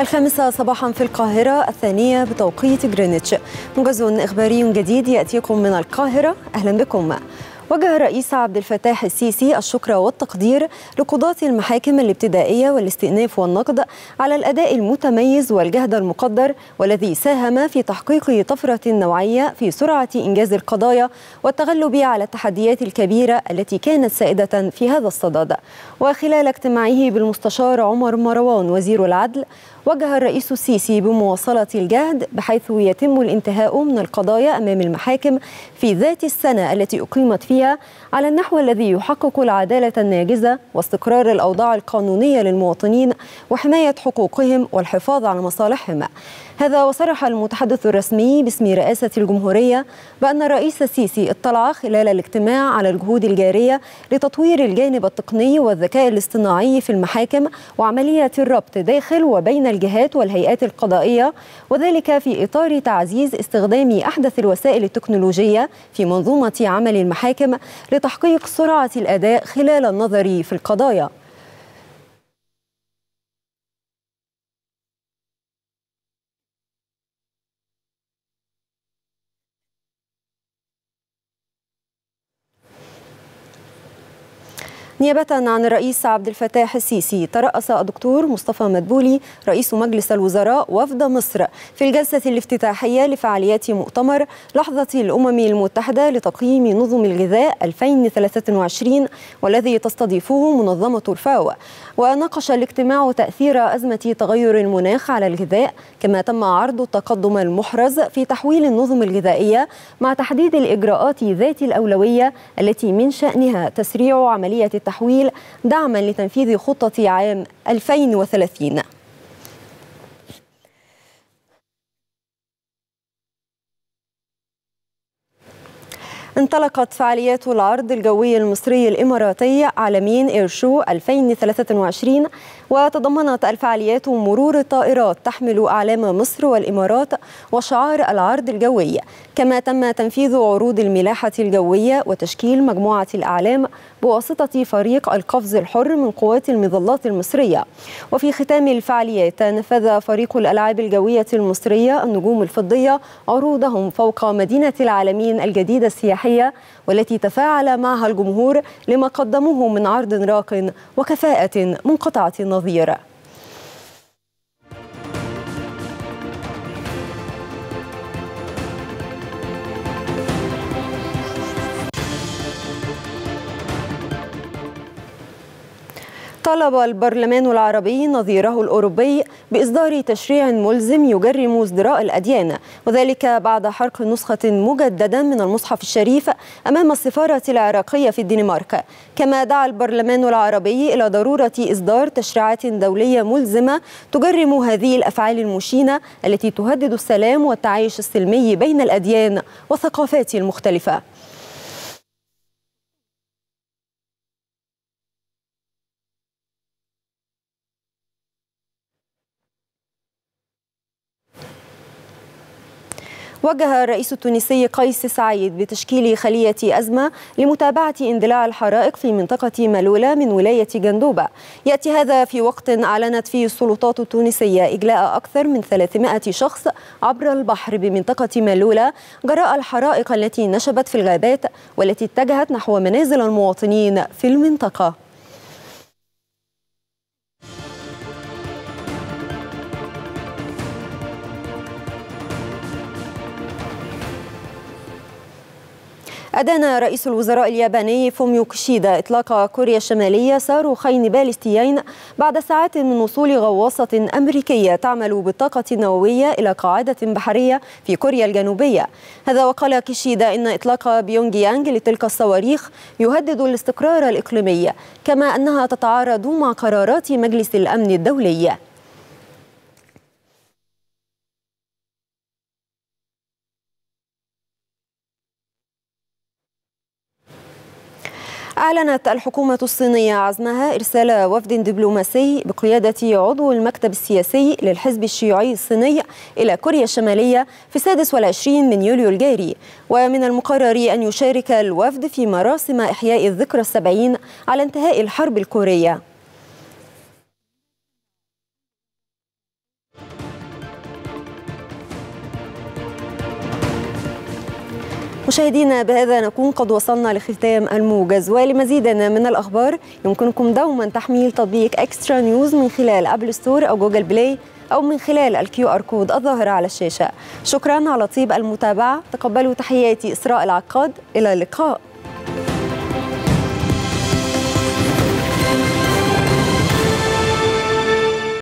الخامسة صباحا في القاهرة الثانية بتوقيت جرينتش موجز إخباري جديد يأتيكم من القاهرة أهلا بكم وجه الرئيس عبد الفتاح السيسي الشكر والتقدير لقضاة المحاكم الابتدائية والاستئناف والنقد على الأداء المتميز والجهد المقدر والذي ساهم في تحقيق طفرة نوعية في سرعة إنجاز القضايا والتغلب على التحديات الكبيرة التي كانت سائدة في هذا الصدد وخلال اجتماعه بالمستشار عمر مروان وزير العدل وجه الرئيس السيسي بمواصلة الجهد بحيث يتم الانتهاء من القضايا أمام المحاكم في ذات السنة التي أقيمت فيها على النحو الذي يحقق العدالة الناجزة واستقرار الأوضاع القانونية للمواطنين وحماية حقوقهم والحفاظ على مصالحهم هذا وصرح المتحدث الرسمي باسم رئاسة الجمهورية بأن الرئيس السيسي اطلع خلال الاجتماع على الجهود الجارية لتطوير الجانب التقني والذكاء الاصطناعي في المحاكم وعملية الربط داخل وبين الجهات والهيئات القضائية وذلك في إطار تعزيز استخدام أحدث الوسائل التكنولوجية في منظومة عمل المحاكم لتحقيق سرعة الأداء خلال النظر في القضايا نيابة عن الرئيس عبد الفتاح السيسي ترأس الدكتور مصطفى مدبولي رئيس مجلس الوزراء وفد مصر في الجلسة الافتتاحية لفعاليات مؤتمر لحظة الأمم المتحدة لتقييم نظم الغذاء 2023 والذي تستضيفه منظمة الفاو وناقش الاجتماع تأثير أزمة تغير المناخ على الغذاء كما تم عرض التقدم المحرز في تحويل النظم الغذائية مع تحديد الإجراءات ذات الأولوية التي من شأنها تسريع عملية التحويل دعما لتنفيذ خطة عام 2030 انطلقت فعاليات العرض الجوي المصري الإماراتي عالمين إيرشو 2023 وتضمنت الفعاليات مرور طائرات تحمل أعلام مصر والإمارات وشعار العرض الجوي كما تم تنفيذ عروض الملاحة الجوية وتشكيل مجموعة الأعلام بواسطة فريق القفز الحر من قوات المظلات المصرية وفي ختام الفعاليات نفذ فريق الألعاب الجوية المصرية النجوم الفضية عروضهم فوق مدينة العالمين الجديدة السياحية الصباحية والتي تفاعل معها الجمهور لما قدموه من عرض راق وكفاءة منقطعة النظير طلب البرلمان العربي نظيره الأوروبي بإصدار تشريع ملزم يجرم ازدراء الأديان وذلك بعد حرق نسخة مجددا من المصحف الشريف أمام السفارة العراقية في الدنمارك كما دعا البرلمان العربي إلى ضرورة إصدار تشريعات دولية ملزمة تجرم هذه الأفعال المشينة التي تهدد السلام والتعايش السلمي بين الأديان والثقافات المختلفة وجه الرئيس التونسي قيس سعيد بتشكيل خلية أزمة لمتابعة اندلاع الحرائق في منطقة ملولة من ولاية جندوبة يأتي هذا في وقت أعلنت فيه السلطات التونسية إجلاء أكثر من 300 شخص عبر البحر بمنطقة ملولة جراء الحرائق التي نشبت في الغابات والتي اتجهت نحو منازل المواطنين في المنطقة أدان رئيس الوزراء الياباني فوميو كيشيدا إطلاق كوريا الشمالية صاروخين باليستيين بعد ساعات من وصول غواصة أمريكية تعمل بالطاقة النووية إلى قاعدة بحرية في كوريا الجنوبية هذا وقال كيشيدا إن إطلاق بيونج يانج لتلك الصواريخ يهدد الاستقرار الإقليمي كما أنها تتعارض مع قرارات مجلس الأمن الدولي أعلنت الحكومة الصينية عزمها إرسال وفد دبلوماسي بقيادة عضو المكتب السياسي للحزب الشيوعي الصيني إلى كوريا الشمالية في 26 من يوليو الجاري ومن المقرر أن يشارك الوفد في مراسم إحياء الذكرى السبعين على انتهاء الحرب الكورية مشاهدينا بهذا نكون قد وصلنا لختام الموجز ولمزيد من الأخبار يمكنكم دوما تحميل تطبيق اكسترا نيوز من خلال أبل ستور أو جوجل بلاي أو من خلال الكيو آر كود الظاهر على الشاشة شكرا على طيب المتابعة تقبلوا تحياتي إسراء العقاد إلى اللقاء